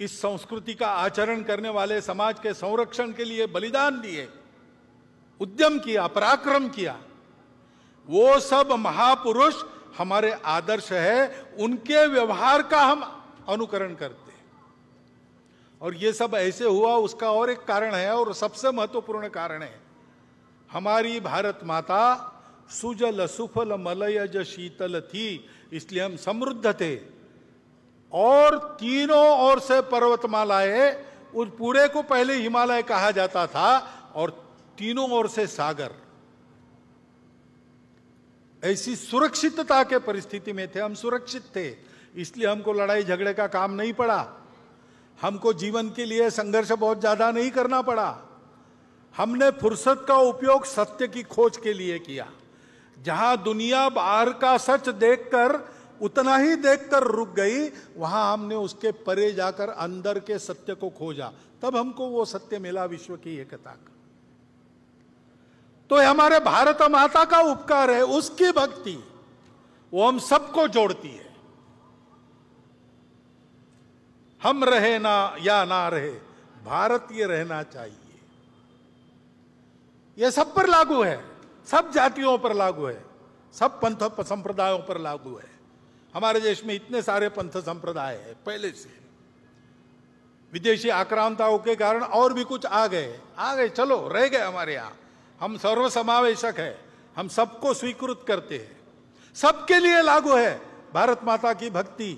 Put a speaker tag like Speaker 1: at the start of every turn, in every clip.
Speaker 1: इस संस्कृति का आचरण करने वाले समाज के संरक्षण के लिए बलिदान दिए उद्यम किया पराक्रम किया वो सब महापुरुष हमारे आदर्श है उनके व्यवहार का हम अनुकरण करते और ये सब ऐसे हुआ उसका और एक कारण है और सबसे महत्वपूर्ण कारण है हमारी भारत माता सुजल सुफल मलयज शीतल थी इसलिए हम समृद्ध थे और तीनों ओर से पर्वतमालाएं उस पूरे को पहले हिमालय कहा जाता था और तीनों ओर से सागर ऐसी सुरक्षितता के परिस्थिति में थे हम सुरक्षित थे इसलिए हमको लड़ाई झगड़े का काम नहीं पड़ा हमको जीवन के लिए संघर्ष बहुत ज़्यादा नहीं करना पड़ा हमने फुर्सत का उपयोग सत्य की खोज के लिए किया जहां दुनिया बाहर का सच देखकर उतना ही देखकर रुक गई वहां हमने उसके परे जाकर अंदर के सत्य को खोजा तब हमको वो सत्य मिला विश्व की एकता का तो हमारे भारत माता का उपकार है उसकी भक्ति वो हम सबको जोड़ती है हम रहे ना या ना रहे भारतीय रहना चाहिए ये सब पर लागू है सब जातियों पर लागू है सब पंथ संप्रदायों पर लागू है हमारे देश में इतने सारे पंथ संप्रदाय है पहले से विदेशी आक्रांताओं के कारण और भी कुछ आ गए आ गए चलो रह गए हमारे यहाँ हम सर्वसमावेशक है हम सबको स्वीकृत करते हैं सबके लिए लागू है भारत माता की भक्ति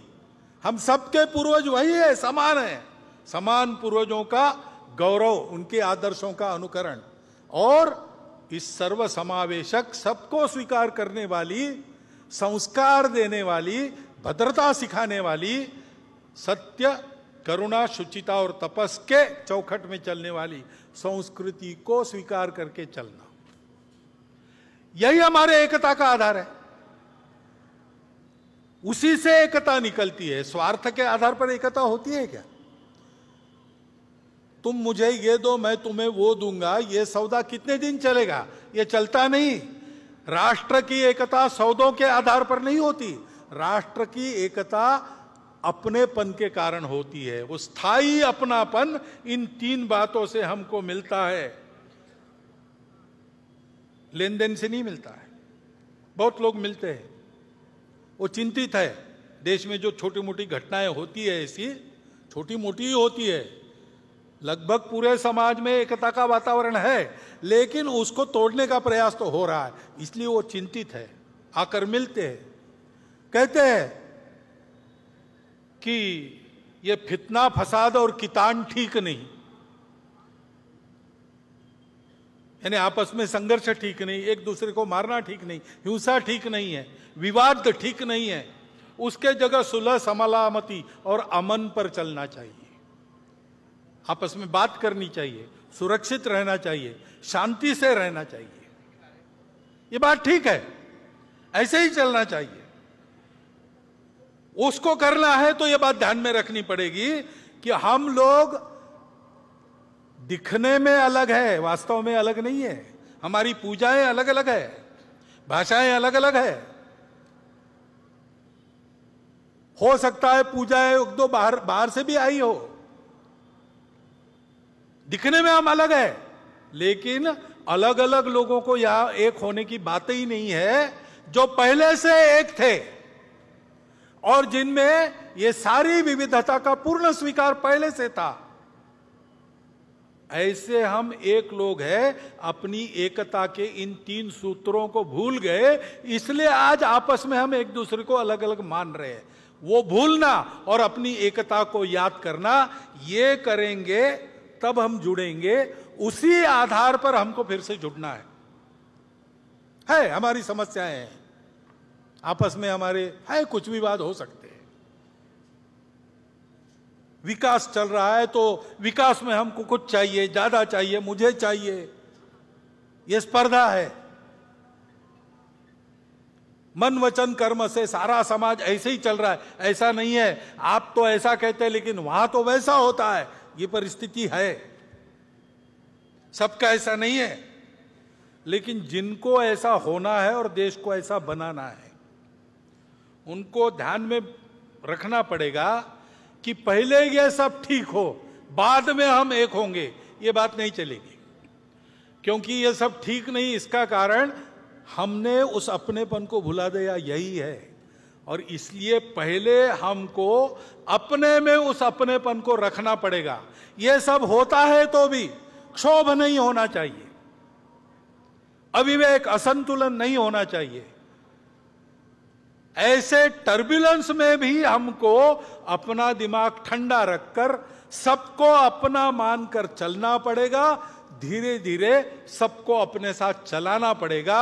Speaker 1: हम सबके पूर्वज वही है समान है समान पूर्वजों का गौरव उनके आदर्शों का अनुकरण और इस सर्वसमावेशक सबको स्वीकार करने वाली संस्कार देने वाली भद्रता सिखाने वाली सत्य करुणा शुचिता और तपस के चौखट में चलने वाली संस्कृति को स्वीकार करके चलना यही हमारे एकता का आधार है उसी से एकता निकलती है स्वार्थ के आधार पर एकता होती है क्या तुम मुझे ये दो मैं तुम्हें वो दूंगा ये सौदा कितने दिन चलेगा ये चलता नहीं राष्ट्र की एकता सौदों के आधार पर नहीं होती राष्ट्र की एकता अपनेपन के कारण होती है वो स्थायी अपनापन इन तीन बातों से हमको मिलता है लेन देन से नहीं मिलता है बहुत लोग मिलते हैं वो चिंतित है देश में जो छोटी मोटी घटनाएं होती है ऐसी छोटी मोटी ही होती है लगभग पूरे समाज में एकता का वातावरण है लेकिन उसको तोड़ने का प्रयास तो हो रहा है इसलिए वो चिंतित है आकर मिलते हैं कहते हैं कि ये फितना फसाद और कितान ठीक नहीं यानी आपस में संघर्ष ठीक नहीं एक दूसरे को मारना ठीक नहीं हिंसा ठीक नहीं है विवाद ठीक नहीं है उसके जगह सुलह समलामती और अमन पर चलना चाहिए आपस में बात करनी चाहिए सुरक्षित रहना चाहिए शांति से रहना चाहिए ये बात ठीक है ऐसे ही चलना चाहिए उसको करना है तो ये बात ध्यान में रखनी पड़ेगी कि हम लोग दिखने में अलग है वास्तव में अलग नहीं है हमारी पूजाएं अलग अलग है भाषाएं अलग अलग है हो सकता है पूजाएं एक दो बाहर बाहर से भी आई हो दिखने में हम अलग है लेकिन अलग अलग लोगों को यहां एक होने की बात ही नहीं है जो पहले से एक थे और जिनमें ये सारी विविधता का पूर्ण स्वीकार पहले से था ऐसे हम एक लोग हैं अपनी एकता के इन तीन सूत्रों को भूल गए इसलिए आज आपस में हम एक दूसरे को अलग अलग मान रहे हैं वो भूलना और अपनी एकता को याद करना ये करेंगे तब हम जुड़ेंगे उसी आधार पर हमको फिर से जुड़ना है है हमारी समस्याएं हैं आपस में हमारे है कुछ भी बात हो सकते हैं विकास चल रहा है तो विकास में हमको कुछ चाहिए ज्यादा चाहिए मुझे चाहिए यह स्पर्धा है मन वचन कर्म से सारा समाज ऐसे ही चल रहा है ऐसा नहीं है आप तो ऐसा कहते हैं लेकिन वहां तो वैसा होता है ये परिस्थिति है सबका ऐसा नहीं है लेकिन जिनको ऐसा होना है और देश को ऐसा बनाना है उनको ध्यान में रखना पड़ेगा कि पहले यह सब ठीक हो बाद में हम एक होंगे ये बात नहीं चलेगी क्योंकि यह सब ठीक नहीं इसका कारण हमने उस अपनेपन को भुला दिया यही है और इसलिए पहले हमको अपने में उस अपनेपन को रखना पड़ेगा ये सब होता है तो भी क्षोभ नहीं होना चाहिए अविवेक असंतुलन नहीं होना चाहिए ऐसे टर्बुलेंस में भी हमको अपना दिमाग ठंडा रखकर सबको अपना मानकर चलना पड़ेगा धीरे धीरे सबको अपने साथ चलाना पड़ेगा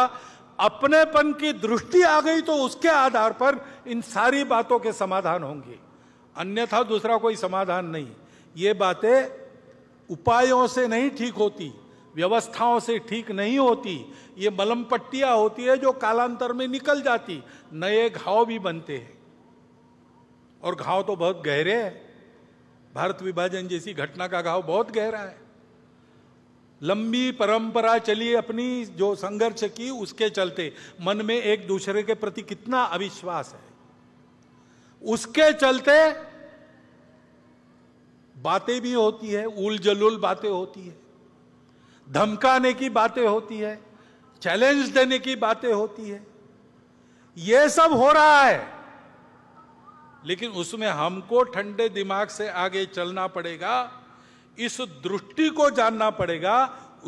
Speaker 1: अपनेपन की दृष्टि आ गई तो उसके आधार पर इन सारी बातों के समाधान होंगे अन्यथा दूसरा कोई समाधान नहीं ये बातें उपायों से नहीं ठीक होती व्यवस्थाओं से ठीक नहीं होती ये मलम पट्टियां होती है जो कालांतर में निकल जाती नए घाव भी बनते हैं और घाव तो बहुत गहरे हैं भारत विभाजन जैसी घटना का घाव बहुत गहरा है लंबी परंपरा चली अपनी जो संघर्ष की उसके चलते मन में एक दूसरे के प्रति कितना अविश्वास है उसके चलते बातें भी होती है उलझलूल बातें होती है धमकाने की बातें होती है चैलेंज देने की बातें होती है ये सब हो रहा है लेकिन उसमें हमको ठंडे दिमाग से आगे चलना पड़ेगा इस दृष्टि को जानना पड़ेगा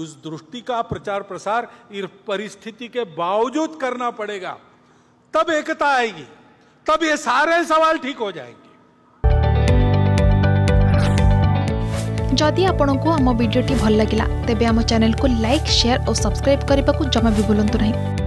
Speaker 1: उस दृष्टि का प्रचार प्रसार इस परिस्थिति के बावजूद करना पड़ेगा तब एकता आएगी तब ये सारे सवाल ठीक हो जाएंगे जदि आपंक आम भिडी भल लगा तेब आम चेल को लाइक शेयर और सब्सक्राइब करने को जमा भी बुलां नहीं